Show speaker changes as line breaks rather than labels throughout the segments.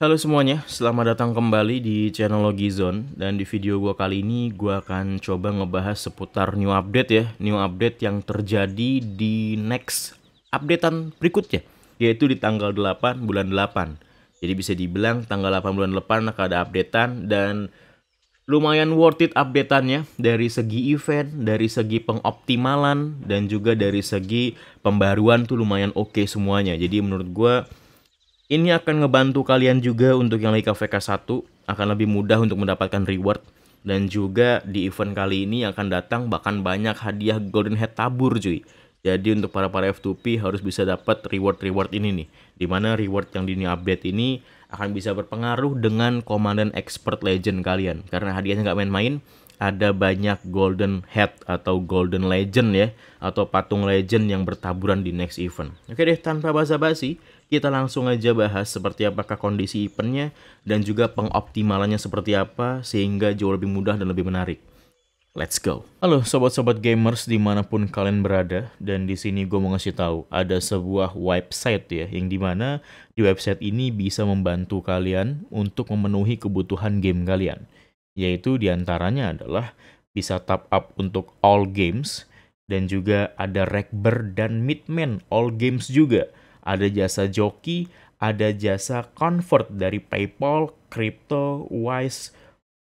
Halo semuanya, selamat datang kembali di channel Logi Zone dan di video gue kali ini gue akan coba ngebahas seputar new update ya, new update yang terjadi di next updatean berikutnya yaitu di tanggal 8 bulan 8. Jadi bisa dibilang tanggal 8 bulan 8 akan ada updatean dan lumayan worth it updateannya dari segi event, dari segi pengoptimalan dan juga dari segi pembaruan tuh lumayan oke okay semuanya. Jadi menurut gue ini akan ngebantu kalian juga untuk yang lagi VK 1 akan lebih mudah untuk mendapatkan reward dan juga di event kali ini yang akan datang bahkan banyak hadiah Golden Head tabur cuy. Jadi untuk para para F2P harus bisa dapat reward-reward ini nih. Dimana reward yang di new update ini akan bisa berpengaruh dengan komandan expert legend kalian. Karena hadiahnya nggak main-main, ada banyak golden head atau golden legend ya atau patung legend yang bertaburan di next event. Oke deh tanpa basa-basi, kita langsung aja bahas seperti apakah kondisi eventnya dan juga pengoptimalannya seperti apa sehingga jauh lebih mudah dan lebih menarik. Let's go. Halo sobat-sobat gamers dimanapun kalian berada dan di sini gue mau ngasih tahu ada sebuah website ya yang dimana di website ini bisa membantu kalian untuk memenuhi kebutuhan game kalian yaitu diantaranya adalah bisa top up untuk all games dan juga ada Rekber dan Midman all games juga ada jasa joki, ada jasa convert dari PayPal, Crypto, Wise,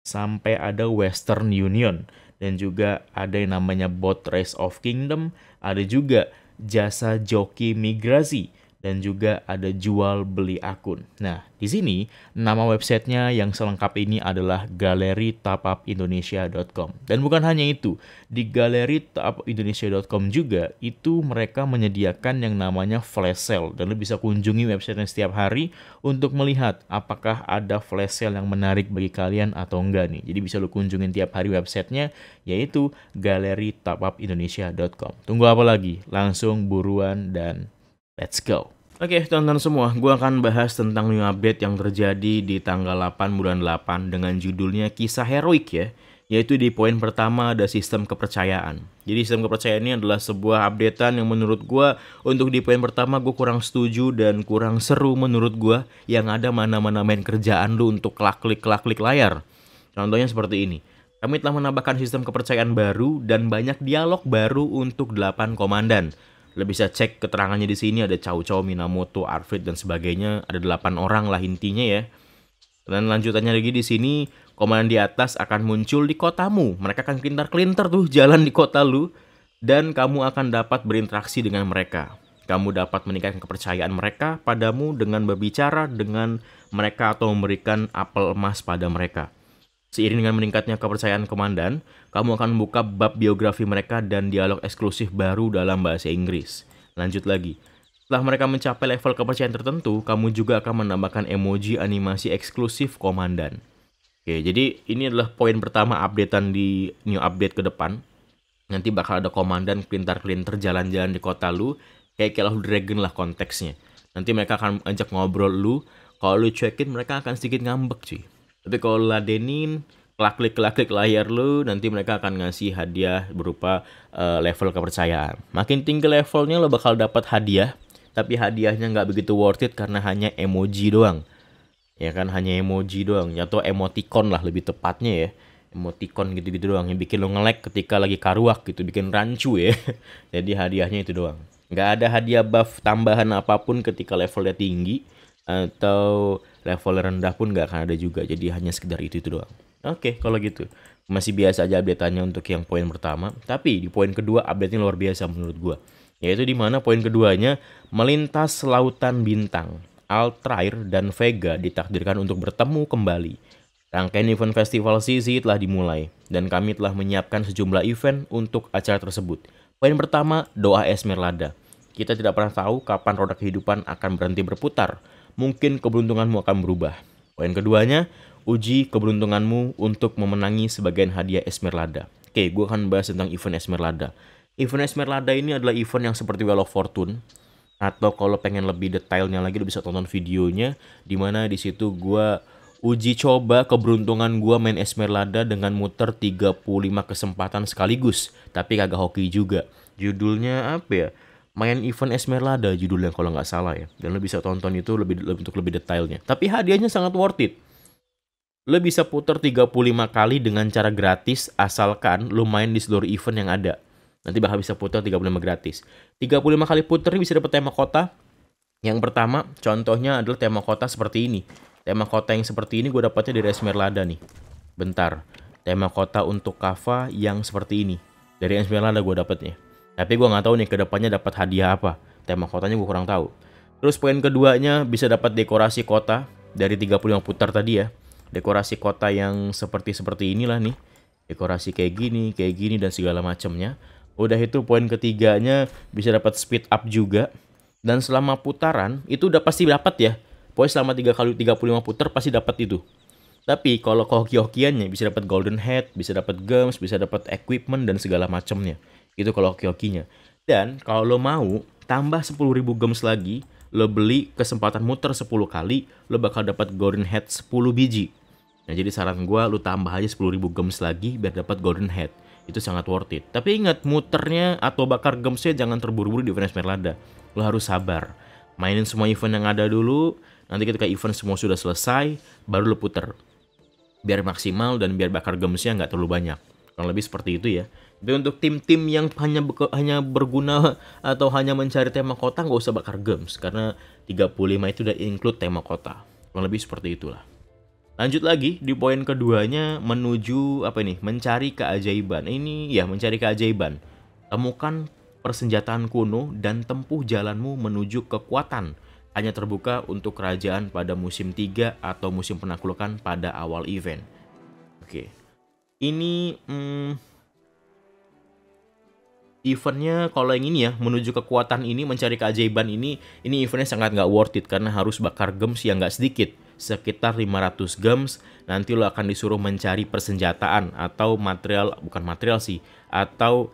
sampai ada Western Union. Dan juga ada yang namanya Bot Race of Kingdom, ada juga jasa joki migrasi dan juga ada jual beli akun. Nah, di sini nama websitenya yang selengkap ini adalah galeri tapapindonesia.com. Dan bukan hanya itu, di galeri tapapindonesia.com juga itu mereka menyediakan yang namanya flash sale dan lu bisa kunjungi websitenya setiap hari untuk melihat apakah ada flash sale yang menarik bagi kalian atau enggak nih. Jadi bisa lu kunjungin tiap hari websitenya yaitu galeri tapapindonesia.com. Tunggu apa lagi? Langsung buruan dan let's go. Oke, okay, teman-teman semua, gue akan bahas tentang new update yang terjadi di tanggal 8 bulan 8 dengan judulnya Kisah Heroik ya, yaitu di poin pertama ada sistem kepercayaan. Jadi sistem kepercayaan ini adalah sebuah updatean yang menurut gue untuk di poin pertama gue kurang setuju dan kurang seru menurut gue yang ada mana-mana main kerjaan lu untuk klik-klik-klik layar. Contohnya seperti ini. Kami telah menambahkan sistem kepercayaan baru dan banyak dialog baru untuk 8 komandan. Lo bisa cek keterangannya di sini ada Chow Chow, Minamoto, Arvid dan sebagainya. Ada 8 orang lah intinya ya. Dan lanjutannya lagi di sini komandan di atas akan muncul di kotamu. Mereka akan kelintar-kelintar tuh jalan di kota lu dan kamu akan dapat berinteraksi dengan mereka. Kamu dapat meningkatkan kepercayaan mereka padamu dengan berbicara dengan mereka atau memberikan apel emas pada mereka. Seiring dengan meningkatnya kepercayaan komandan, kamu akan membuka bab biografi mereka dan dialog eksklusif baru dalam bahasa Inggris. Lanjut lagi. Setelah mereka mencapai level kepercayaan tertentu, kamu juga akan menambahkan emoji animasi eksklusif komandan. Oke, jadi ini adalah poin pertama updatean di new update ke depan. Nanti bakal ada komandan kelintar-kelintar jalan-jalan di kota lu, kayak Call of Dragon lah konteksnya. Nanti mereka akan ajak ngobrol lu, kalau lu cuekin mereka akan sedikit ngambek sih. Tapi kalau ladenin, klik klik klik layar lu nanti mereka akan ngasih hadiah berupa uh, level kepercayaan makin tinggi levelnya lo bakal dapat hadiah tapi hadiahnya nggak begitu worth it karena hanya emoji doang ya kan hanya emoji doang atau emoticon lah lebih tepatnya ya emoticon gitu-gitu doang yang bikin lo ngelek ketika lagi karuak gitu bikin rancu ya jadi hadiahnya itu doang nggak ada hadiah buff tambahan apapun ketika levelnya tinggi atau level rendah pun gak akan ada juga. Jadi hanya sekedar itu itu doang. Oke, okay, kalau gitu masih biasa aja update-nya untuk yang poin pertama. Tapi di poin kedua update-nya luar biasa menurut gua. Yaitu di mana poin keduanya melintas lautan bintang. Altair dan Vega ditakdirkan untuk bertemu kembali. Rangkaian event festival CC telah dimulai, dan kami telah menyiapkan sejumlah event untuk acara tersebut. Poin pertama, doa Esmeralda. Kita tidak pernah tahu kapan roda kehidupan akan berhenti berputar, mungkin keberuntunganmu akan berubah. Poin oh, keduanya, uji keberuntunganmu untuk memenangi sebagian hadiah Esmeralda. Oke, gue akan bahas tentang event Esmeralda. Event Esmeralda ini adalah event yang seperti Wheel of Fortune. Atau kalau pengen lebih detailnya lagi, lo bisa tonton videonya. Dimana disitu gue uji coba keberuntungan gue main Esmeralda dengan muter 35 kesempatan sekaligus. Tapi kagak hoki juga. Judulnya apa ya? main event Esmeralda judulnya kalau nggak salah ya. Dan lo bisa tonton itu lebih untuk lebih detailnya. Tapi hadiahnya sangat worth it. Lo bisa putar 35 kali dengan cara gratis asalkan lo main di seluruh event yang ada. Nanti bakal bisa putar 35 gratis. 35 kali putar bisa dapat tema kota. Yang pertama, contohnya adalah tema kota seperti ini. Tema kota yang seperti ini gue dapatnya dari Esmeralda nih. Bentar. Tema kota untuk Kava yang seperti ini. Dari Esmeralda gue dapatnya. Tapi gue nggak tahu nih kedepannya dapat hadiah apa. Tema kotanya gue kurang tahu. Terus poin keduanya bisa dapat dekorasi kota dari 35 putar tadi ya. Dekorasi kota yang seperti seperti inilah nih. Dekorasi kayak gini, kayak gini dan segala macamnya. Udah itu poin ketiganya bisa dapat speed up juga. Dan selama putaran itu udah pasti dapat ya. Pokoknya selama 3 kali 35 putar pasti dapat itu. Tapi kalau kehoki-hokiannya bisa dapat golden head, bisa dapat gems, bisa dapat equipment dan segala macamnya. Itu kalau oki-okinya. Dan kalau lo mau tambah 10.000 gems lagi, lo beli kesempatan muter 10 kali, lo bakal dapat golden head 10 biji. Nah jadi saran gue lo tambah aja 10.000 gems lagi biar dapat golden head. Itu sangat worth it. Tapi ingat muternya atau bakar gemsnya jangan terburu-buru di Venus Merlada. Lo harus sabar. Mainin semua event yang ada dulu, nanti ketika event semua sudah selesai, baru lo puter. Biar maksimal dan biar bakar gemsnya nggak terlalu banyak. Kurang lebih seperti itu ya. Tapi untuk tim-tim yang hanya hanya berguna atau hanya mencari tema kota nggak usah bakar games karena 35 itu udah include tema kota. Kurang lebih seperti itulah. Lanjut lagi di poin keduanya menuju apa ini? Mencari keajaiban. Ini ya mencari keajaiban. Temukan persenjataan kuno dan tempuh jalanmu menuju kekuatan. Hanya terbuka untuk kerajaan pada musim 3 atau musim penaklukan pada awal event. Oke. Ini hmm, eventnya kalau yang ini ya menuju kekuatan ini mencari keajaiban ini ini eventnya sangat nggak worth it karena harus bakar gems yang nggak sedikit sekitar 500 gems nanti lo akan disuruh mencari persenjataan atau material bukan material sih atau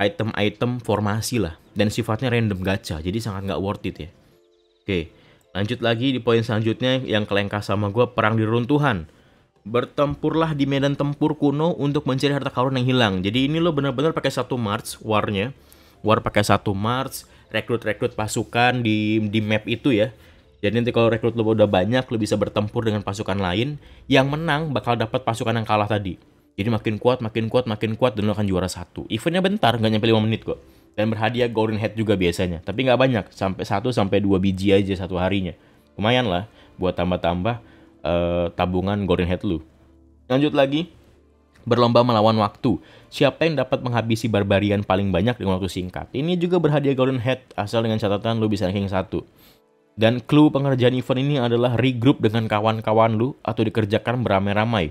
item-item formasi lah dan sifatnya random gacha jadi sangat nggak worth it ya oke lanjut lagi di poin selanjutnya yang kelengkah sama gue perang di runtuhan bertempurlah di medan tempur kuno untuk mencari harta karun yang hilang. Jadi ini lo bener-bener pakai satu March warnya. War pakai satu March, rekrut-rekrut pasukan di di map itu ya. Jadi nanti kalau rekrut lo udah banyak, lo bisa bertempur dengan pasukan lain. Yang menang bakal dapat pasukan yang kalah tadi. Jadi makin kuat, makin kuat, makin kuat, dan lo akan juara satu. Eventnya bentar, nggak nyampe 5 menit kok. Dan berhadiah golden head juga biasanya. Tapi nggak banyak, sampai satu sampai dua biji aja satu harinya. Lumayan lah, buat tambah-tambah uh, tabungan Golden Head lu. Lanjut lagi, berlomba melawan waktu. Siapa yang dapat menghabisi barbarian paling banyak dengan waktu singkat? Ini juga berhadiah Golden Head, asal dengan catatan lu bisa ranking satu Dan clue pengerjaan event ini adalah regroup dengan kawan-kawan lu atau dikerjakan beramai-ramai.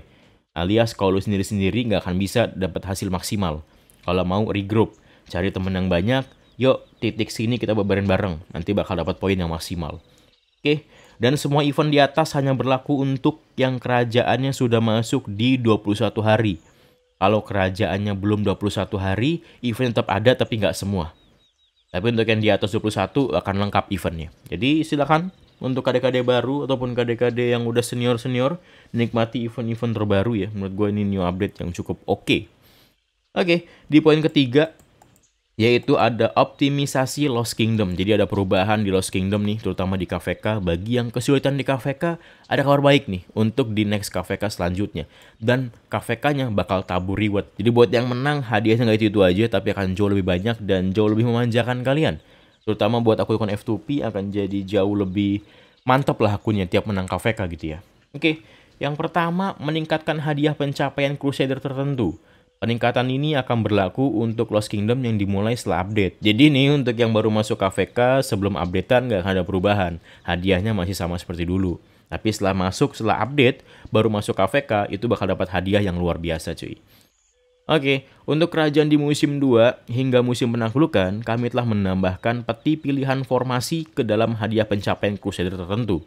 Alias kalau lu sendiri-sendiri nggak akan bisa dapat hasil maksimal. Kalau mau regroup, cari temen yang banyak, yuk titik sini kita beberin bareng, nanti bakal dapat poin yang maksimal. Oke, okay. Dan semua event di atas hanya berlaku untuk yang kerajaannya sudah masuk di 21 hari. Kalau kerajaannya belum 21 hari, event tetap ada tapi nggak semua. Tapi untuk yang di atas 21 akan lengkap eventnya. Jadi silakan untuk kade-kade baru ataupun kade-kade yang udah senior-senior nikmati event-event terbaru ya. Menurut gue ini new update yang cukup oke. Okay. Oke, okay, di poin ketiga yaitu ada optimisasi Lost Kingdom. Jadi ada perubahan di Lost Kingdom nih, terutama di KVK. Bagi yang kesulitan di KVK, ada kabar baik nih untuk di next KVK selanjutnya. Dan KVK-nya bakal tabur reward. Jadi buat yang menang, hadiahnya nggak itu-itu aja, tapi akan jauh lebih banyak dan jauh lebih memanjakan kalian. Terutama buat aku ikon f F2P akan jadi jauh lebih mantap lah akunnya tiap menang KVK gitu ya. Oke, yang pertama meningkatkan hadiah pencapaian Crusader tertentu. Peningkatan ini akan berlaku untuk Lost Kingdom yang dimulai setelah update. Jadi nih untuk yang baru masuk KVK sebelum updatean nggak ada perubahan. Hadiahnya masih sama seperti dulu. Tapi setelah masuk, setelah update, baru masuk KVK itu bakal dapat hadiah yang luar biasa cuy. Oke, untuk kerajaan di musim 2 hingga musim penaklukan, kami telah menambahkan peti pilihan formasi ke dalam hadiah pencapaian Crusader tertentu.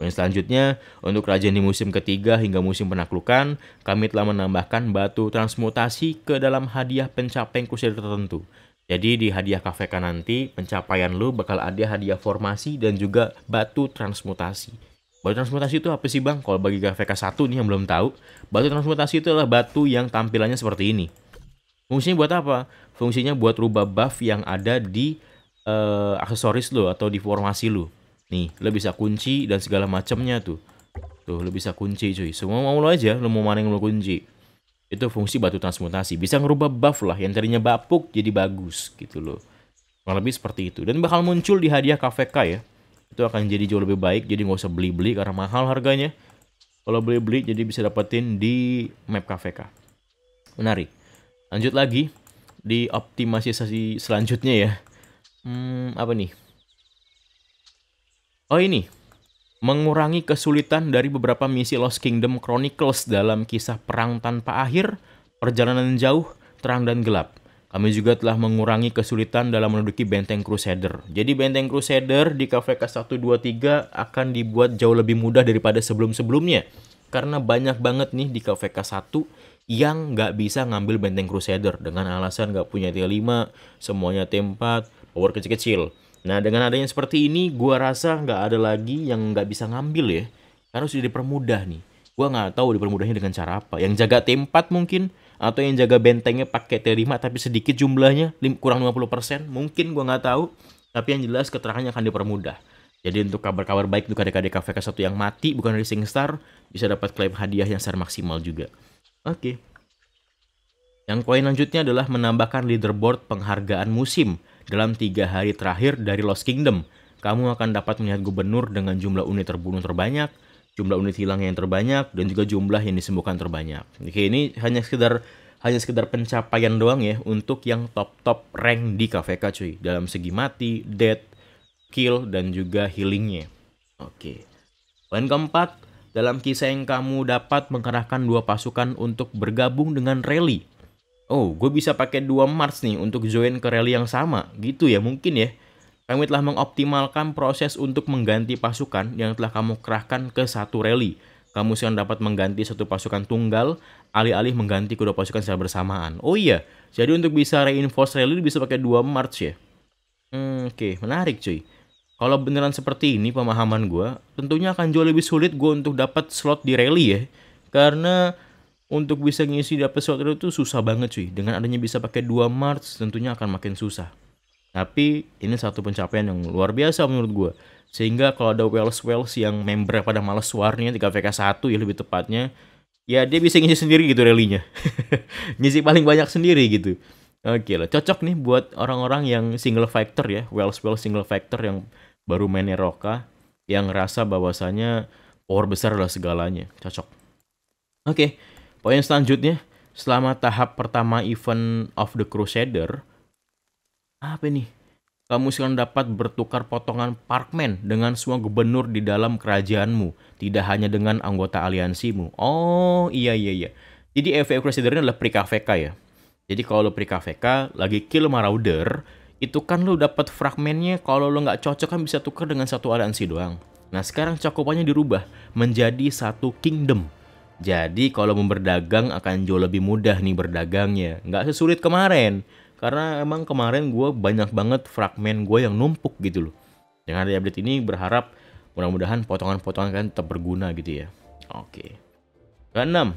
Poin selanjutnya, untuk kerajaan di musim ketiga hingga musim penaklukan, kami telah menambahkan batu transmutasi ke dalam hadiah pencapaian kusir tertentu. Jadi di hadiah KVK nanti, pencapaian lu bakal ada hadiah formasi dan juga batu transmutasi. Batu transmutasi itu apa sih bang? Kalau bagi KVK 1 nih yang belum tahu, batu transmutasi itu adalah batu yang tampilannya seperti ini. Fungsinya buat apa? Fungsinya buat rubah buff yang ada di uh, aksesoris lu atau di formasi lu. Nih, lo bisa kunci dan segala macamnya tuh. Tuh, lo bisa kunci cuy. Semua mau lo aja, lo mau mana lo kunci. Itu fungsi batu transmutasi. Bisa ngerubah buff lah, yang tadinya bapuk jadi bagus gitu loh. Kurang lebih seperti itu. Dan bakal muncul di hadiah KVK ya. Itu akan jadi jauh lebih baik, jadi nggak usah beli-beli karena mahal harganya. Kalau beli-beli jadi bisa dapetin di map KVK. Menarik. Lanjut lagi di optimisasi selanjutnya ya. Hmm, apa nih? Oh ini, mengurangi kesulitan dari beberapa misi Lost Kingdom Chronicles dalam kisah perang tanpa akhir, perjalanan jauh, terang dan gelap. Kami juga telah mengurangi kesulitan dalam menduduki Benteng Crusader. Jadi Benteng Crusader di KVK 123 akan dibuat jauh lebih mudah daripada sebelum-sebelumnya. Karena banyak banget nih di KVK 1 yang nggak bisa ngambil Benteng Crusader. Dengan alasan nggak punya T5, semuanya T4, power kecil-kecil. Nah dengan adanya seperti ini, gue rasa nggak ada lagi yang nggak bisa ngambil ya. Karena sudah dipermudah nih. Gue nggak tahu dipermudahnya dengan cara apa. Yang jaga tempat mungkin, atau yang jaga bentengnya pakai T5 tapi sedikit jumlahnya, kurang 50%, mungkin gue nggak tahu. Tapi yang jelas keterangannya akan dipermudah. Jadi untuk kabar-kabar baik untuk adik-adik KVK1 yang mati bukan dari Singstar, bisa dapat klaim hadiah yang secara maksimal juga. Oke. Okay. Yang poin lanjutnya adalah menambahkan leaderboard penghargaan musim dalam tiga hari terakhir dari Lost Kingdom. Kamu akan dapat melihat gubernur dengan jumlah unit terbunuh terbanyak, jumlah unit hilang yang terbanyak, dan juga jumlah yang disembuhkan terbanyak. Oke, ini hanya sekedar hanya sekedar pencapaian doang ya untuk yang top-top rank di KVK cuy. Dalam segi mati, death, kill, dan juga healingnya. Oke. Poin keempat, dalam kisah yang kamu dapat mengerahkan dua pasukan untuk bergabung dengan rally oh gue bisa pakai dua Mars nih untuk join ke rally yang sama gitu ya mungkin ya. Kami telah mengoptimalkan proses untuk mengganti pasukan yang telah kamu kerahkan ke satu rally. Kamu sekarang dapat mengganti satu pasukan tunggal, alih-alih mengganti kedua pasukan secara bersamaan. Oh iya, jadi untuk bisa reinforce rally bisa pakai dua Mars ya. Hmm, Oke, okay. menarik cuy. Kalau beneran seperti ini pemahaman gue, tentunya akan jauh lebih sulit gue untuk dapat slot di rally ya. Karena untuk bisa ngisi dapet slot itu susah banget cuy. Dengan adanya bisa pakai dua March tentunya akan makin susah. Tapi ini satu pencapaian yang luar biasa menurut gue. Sehingga kalau ada Wells Wells yang member pada males warnya 3VK1 ya lebih tepatnya. Ya dia bisa ngisi sendiri gitu rally-nya. ngisi paling banyak sendiri gitu. Oke lah, cocok nih buat orang-orang yang single factor ya. Wells Wells single factor yang baru main Eroka. Yang ngerasa bahwasanya power besar adalah segalanya. Cocok. Oke. Okay Poin selanjutnya, selama tahap pertama event of the Crusader, apa nih? Kamu sekarang dapat bertukar potongan Parkman dengan semua gubernur di dalam kerajaanmu, tidak hanya dengan anggota aliansimu. Oh, iya iya iya. Jadi FA Crusader ini adalah pre-KVK ya. Jadi kalau lo pre-KVK, lagi kill Marauder, itu kan lo dapat fragmennya kalau lo nggak cocok kan bisa tukar dengan satu aliansi doang. Nah sekarang cakupannya dirubah menjadi satu kingdom. Jadi kalau mau berdagang akan jauh lebih mudah nih berdagangnya. Nggak sesulit kemarin. Karena emang kemarin gue banyak banget fragmen gue yang numpuk gitu loh. Dengan ada update ini berharap mudah-mudahan potongan-potongan kan tetap berguna gitu ya. Oke. Keenam,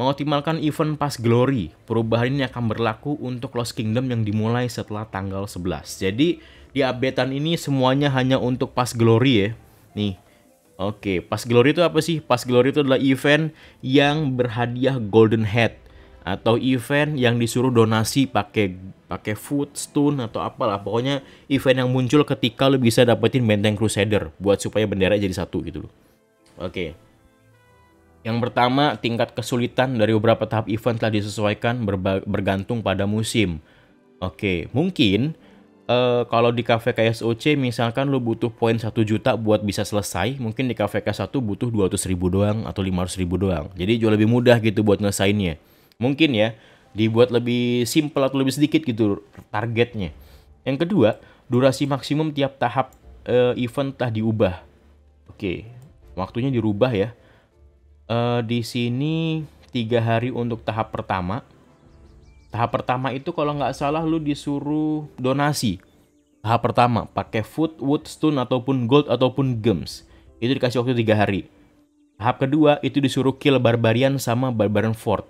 mengoptimalkan event Pas Glory. Perubahan ini akan berlaku untuk Lost Kingdom yang dimulai setelah tanggal 11. Jadi di updatean ini semuanya hanya untuk Pas Glory ya. Nih, Oke, Pas Glory itu apa sih? Pas Glory itu adalah event yang berhadiah Golden Head atau event yang disuruh donasi pakai pakai food stone atau apalah pokoknya event yang muncul ketika lo bisa dapetin benteng crusader buat supaya bendera jadi satu gitu loh. Oke. Yang pertama, tingkat kesulitan dari beberapa tahap event telah disesuaikan bergantung pada musim. Oke, mungkin uh, kalau di Kafe KSOC misalkan lu butuh poin 1 juta buat bisa selesai, mungkin di Kafe K 1 butuh 200 ribu doang atau 500 ribu doang. Jadi jual lebih mudah gitu buat ngesainnya. Mungkin ya, dibuat lebih simple atau lebih sedikit gitu targetnya. Yang kedua, durasi maksimum tiap tahap uh, event telah diubah. Oke, waktunya dirubah ya. Uh, di sini tiga hari untuk tahap pertama, Tahap pertama itu kalau nggak salah lu disuruh donasi. Tahap pertama pakai food, wood, stone ataupun gold ataupun gems. Itu dikasih waktu tiga hari. Tahap kedua itu disuruh kill barbarian sama barbarian fort.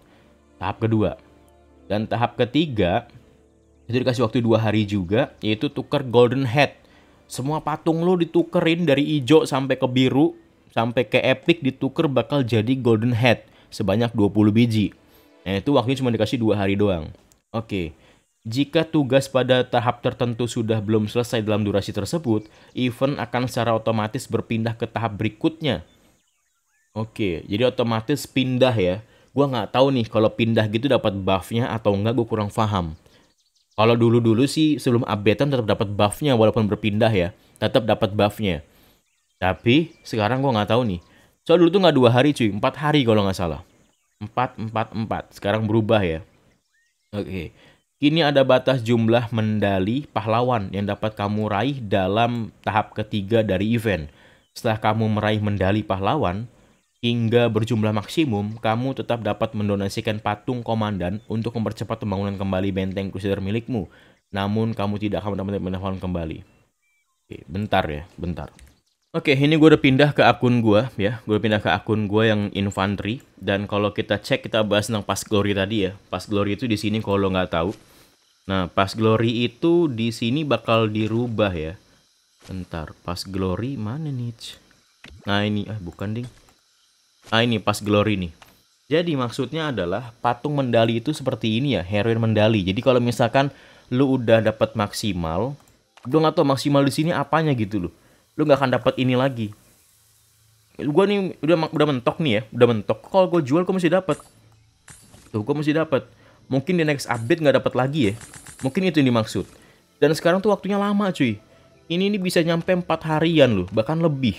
Tahap kedua. Dan tahap ketiga itu dikasih waktu dua hari juga yaitu tuker golden head. Semua patung lu ditukerin dari hijau sampai ke biru sampai ke epic dituker bakal jadi golden head sebanyak 20 biji. Nah itu waktunya cuma dikasih dua hari doang. Oke, jika tugas pada tahap tertentu sudah belum selesai dalam durasi tersebut, event akan secara otomatis berpindah ke tahap berikutnya. Oke, jadi otomatis pindah ya. Gua nggak tahu nih kalau pindah gitu dapat buffnya atau nggak, gue kurang paham. Kalau dulu-dulu sih sebelum updatean tetap dapat buffnya walaupun berpindah ya, tetap dapat buffnya. Tapi sekarang gue nggak tahu nih. Soal dulu tuh nggak dua hari cuy, empat hari kalau nggak salah. 444. Sekarang berubah ya. Oke. Okay. Kini ada batas jumlah mendali pahlawan yang dapat kamu raih dalam tahap ketiga dari event. Setelah kamu meraih mendali pahlawan, hingga berjumlah maksimum, kamu tetap dapat mendonasikan patung komandan untuk mempercepat pembangunan kembali benteng Crusader milikmu. Namun, kamu tidak akan mendapatkan pahlawan kembali. Oke, bentar ya, bentar. Oke, ini gue udah pindah ke akun gue ya. Gue pindah ke akun gue yang infantry. Dan kalau kita cek, kita bahas tentang pas glory tadi ya. Pas glory itu di sini kalau nggak tahu. Nah, pas glory itu di sini bakal dirubah ya. Bentar, pas glory mana nih? Nah ini, ah bukan ding. Ah ini pas glory nih. Jadi maksudnya adalah patung mendali itu seperti ini ya, heroin mendali. Jadi kalau misalkan lu udah dapat maksimal, gue nggak tahu maksimal di sini apanya gitu loh lu nggak akan dapat ini lagi gue nih udah udah mentok nih ya udah mentok kalau gue jual gue masih dapat tuh gue masih dapat mungkin di next update nggak dapat lagi ya mungkin itu yang dimaksud dan sekarang tuh waktunya lama cuy ini ini bisa nyampe 4 harian loh bahkan lebih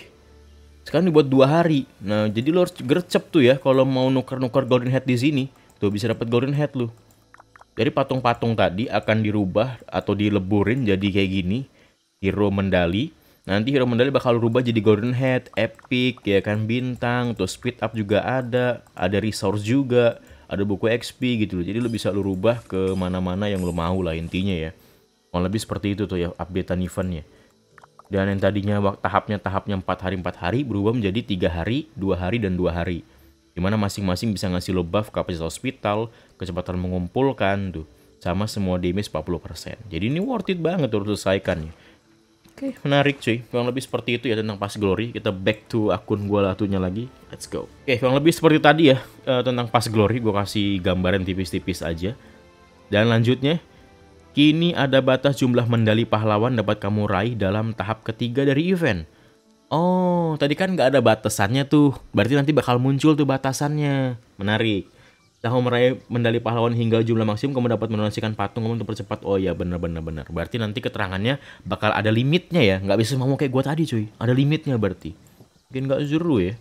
sekarang dibuat dua hari nah jadi lo harus gercep tuh ya kalau mau nuker-nuker golden head di sini tuh bisa dapat golden head lo jadi patung-patung tadi akan dirubah atau dileburin jadi kayak gini hero mendali Nanti hero medali bakal rubah jadi golden head, epic, ya kan bintang, terus speed up juga ada, ada resource juga, ada buku XP gitu loh. Jadi lu bisa lu rubah ke mana-mana yang lu mau lah intinya ya. Kurang lebih seperti itu tuh ya updatean eventnya. Dan yang tadinya tahapnya tahapnya 4 hari 4 hari berubah menjadi tiga hari, dua hari dan dua hari. Dimana masing-masing bisa ngasih lo buff kapasitas hospital, kecepatan mengumpulkan tuh sama semua damage 40%. Jadi ini worth it banget untuk selesaikan ya Oke, okay, menarik cuy. Kurang lebih seperti itu ya tentang pas Glory. Kita back to akun gue latunya lagi. Let's go. Oke, okay, kurang lebih seperti tadi ya uh, tentang pas Glory. Gue kasih gambaran tipis-tipis aja. Dan lanjutnya, kini ada batas jumlah mendali pahlawan dapat kamu raih dalam tahap ketiga dari event. Oh, tadi kan nggak ada batasannya tuh. Berarti nanti bakal muncul tuh batasannya. Menarik. Tahu meraih medali pahlawan hingga jumlah maksimum kamu dapat mendonasikan patung kamu untuk percepat. Oh iya benar benar benar. Berarti nanti keterangannya bakal ada limitnya ya. Nggak bisa mau kayak gue tadi cuy. Ada limitnya berarti. Mungkin nggak zuru ya.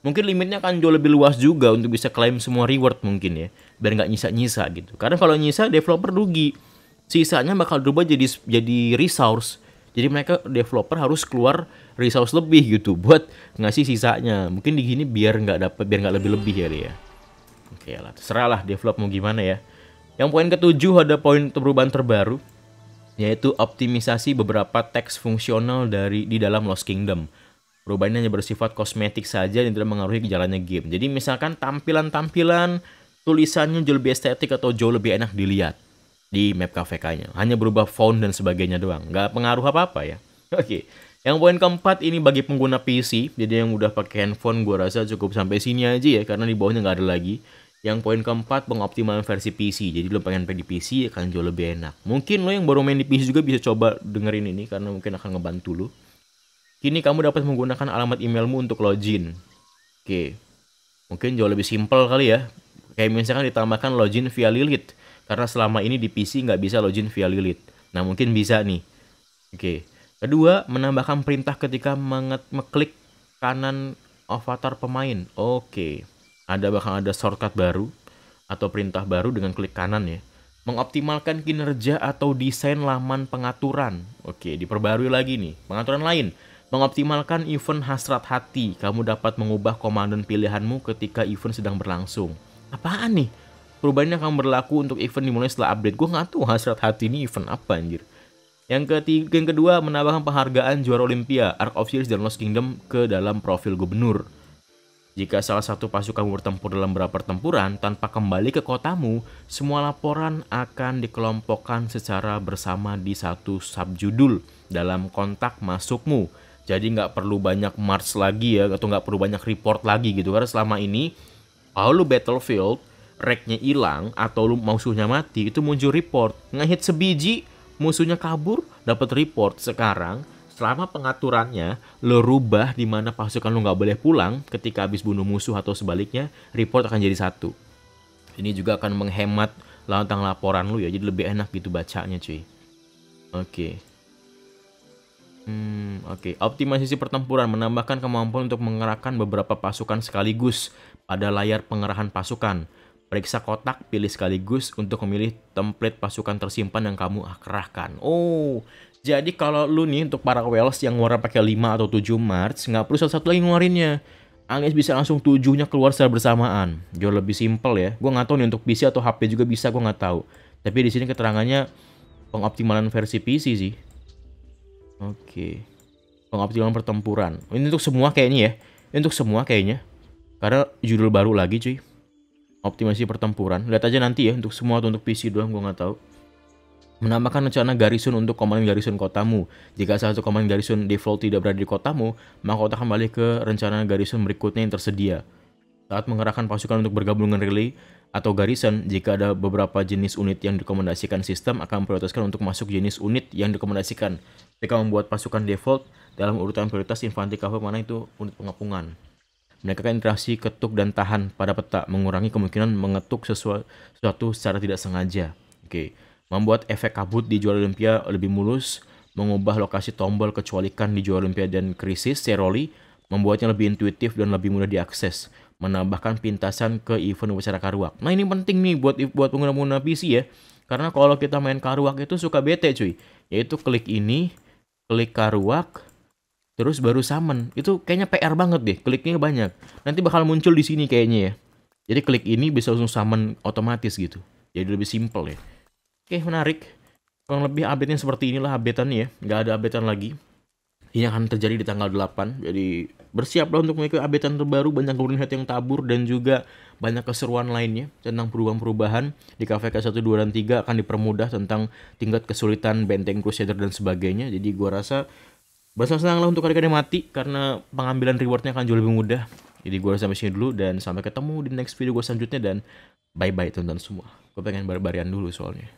Mungkin limitnya akan jauh lebih luas juga untuk bisa klaim semua reward mungkin ya. Biar nggak nyisa-nyisa gitu. Karena kalau nyisa developer rugi. Sisanya bakal berubah jadi jadi resource. Jadi mereka developer harus keluar resource lebih gitu buat ngasih sisanya. Mungkin di gini biar nggak dapat biar nggak lebih-lebih ya dia. Oke lah terserah lah develop mau gimana ya yang poin ketujuh ada poin perubahan terbaru yaitu optimisasi beberapa teks fungsional dari di dalam Lost Kingdom. perubahannya hanya bersifat kosmetik saja dan tidak mengaruhi jalannya game. Jadi misalkan tampilan-tampilan tulisannya jauh lebih estetik atau jauh lebih enak dilihat di map KVK-nya. Hanya berubah font dan sebagainya doang. Nggak pengaruh apa-apa ya. Oke. Okay. Yang poin keempat ini bagi pengguna PC, jadi yang udah pakai handphone gue rasa cukup sampai sini aja ya karena di bawahnya nggak ada lagi. Yang poin keempat, pengoptimalan versi PC. Jadi lo pengen main di PC akan jauh lebih enak. Mungkin lo yang baru main di PC juga bisa coba dengerin ini karena mungkin akan ngebantu lo. Kini kamu dapat menggunakan alamat emailmu untuk login. Oke, mungkin jauh lebih simpel kali ya. Kayak misalkan ditambahkan login via Lilith. Karena selama ini di PC nggak bisa login via Lilith. Nah mungkin bisa nih. Oke. Kedua, menambahkan perintah ketika mengeklik kanan avatar pemain. Oke ada bakal ada shortcut baru atau perintah baru dengan klik kanan ya. Mengoptimalkan kinerja atau desain laman pengaturan. Oke, diperbarui lagi nih. Pengaturan lain. Mengoptimalkan event hasrat hati. Kamu dapat mengubah komandan pilihanmu ketika event sedang berlangsung. Apaan nih? perubahannya akan berlaku untuk event dimulai setelah update. Gue nggak tahu hasrat hati ini event apa anjir. Yang ketiga, yang kedua menambahkan penghargaan juara Olimpia, ark of Series dan Lost Kingdom ke dalam profil gubernur. Jika salah satu pasukan bertempur dalam beberapa pertempuran tanpa kembali ke kotamu, semua laporan akan dikelompokkan secara bersama di satu subjudul dalam kontak masukmu. Jadi nggak perlu banyak march lagi ya, atau nggak perlu banyak report lagi gitu. Karena selama ini, kalau lu battlefield, reknya hilang, atau lu musuhnya mati, itu muncul report. Ngehit sebiji, musuhnya kabur, dapat report. Sekarang, selama pengaturannya lo rubah di mana pasukan lo nggak boleh pulang ketika habis bunuh musuh atau sebaliknya, report akan jadi satu. Ini juga akan menghemat lantang laporan lo ya, jadi lebih enak gitu bacanya cuy. Oke. Hmm, oke. optimasi Optimalisasi pertempuran menambahkan kemampuan untuk mengerahkan beberapa pasukan sekaligus pada layar pengerahan pasukan Periksa kotak, pilih sekaligus untuk memilih template pasukan tersimpan yang kamu kerahkan. Oh, jadi kalau lu nih untuk para Wales yang ngeluarin pakai 5 atau 7 March, nggak perlu satu-satu lagi ngeluarinnya. Angis bisa langsung tujuhnya keluar secara bersamaan. Jauh lebih simpel ya. Gue nggak tahu nih untuk PC atau HP juga bisa, gue nggak tahu. Tapi di sini keterangannya pengoptimalan versi PC sih. Oke. Okay. Pengoptimalan pertempuran. Ini untuk semua kayaknya ya. Ini untuk semua kayaknya. Karena judul baru lagi cuy optimasi pertempuran. Lihat aja nanti ya untuk semua atau untuk PC doang gue nggak tahu. Menambahkan rencana garisun untuk komandan garisun kotamu. Jika salah satu komandan garisun default tidak berada di kotamu, maka kota kembali ke rencana garisun berikutnya yang tersedia. Saat mengerahkan pasukan untuk bergabung dengan relay atau garrison, jika ada beberapa jenis unit yang direkomendasikan sistem akan prioritaskan untuk masuk jenis unit yang direkomendasikan. Jika membuat pasukan default dalam urutan prioritas infanti cover mana itu unit pengepungan. Mereka kan interaksi ketuk dan tahan pada peta, mengurangi kemungkinan mengetuk sesuatu secara tidak sengaja. Oke. Membuat efek kabut di juara Olimpia lebih mulus, mengubah lokasi tombol kecualikan di juara Olimpia dan krisis seroli membuatnya lebih intuitif dan lebih mudah diakses, menambahkan pintasan ke event secara karuak. Nah ini penting nih buat buat pengguna-pengguna PC ya, karena kalau kita main karuak itu suka bete cuy, yaitu klik ini, klik karuak, terus baru summon. Itu kayaknya PR banget deh, kliknya banyak. Nanti bakal muncul di sini kayaknya ya. Jadi klik ini bisa langsung summon otomatis gitu. Jadi lebih simple ya. Oke, menarik. Kurang lebih update-nya seperti inilah update ya. Nggak ada update lagi. Ini akan terjadi di tanggal 8. Jadi bersiaplah untuk mengikuti update terbaru, banyak kemudian head yang tabur, dan juga banyak keseruan lainnya tentang perubahan-perubahan di k 1, 2, dan 3 akan dipermudah tentang tingkat kesulitan benteng Crusader dan sebagainya. Jadi gua rasa Basah senanglah untuk adik yang mati karena pengambilan rewardnya akan jauh lebih mudah. Jadi gue sampai sini dulu dan sampai ketemu di next video gue selanjutnya dan bye-bye teman-teman semua. Gue pengen barbarian dulu soalnya.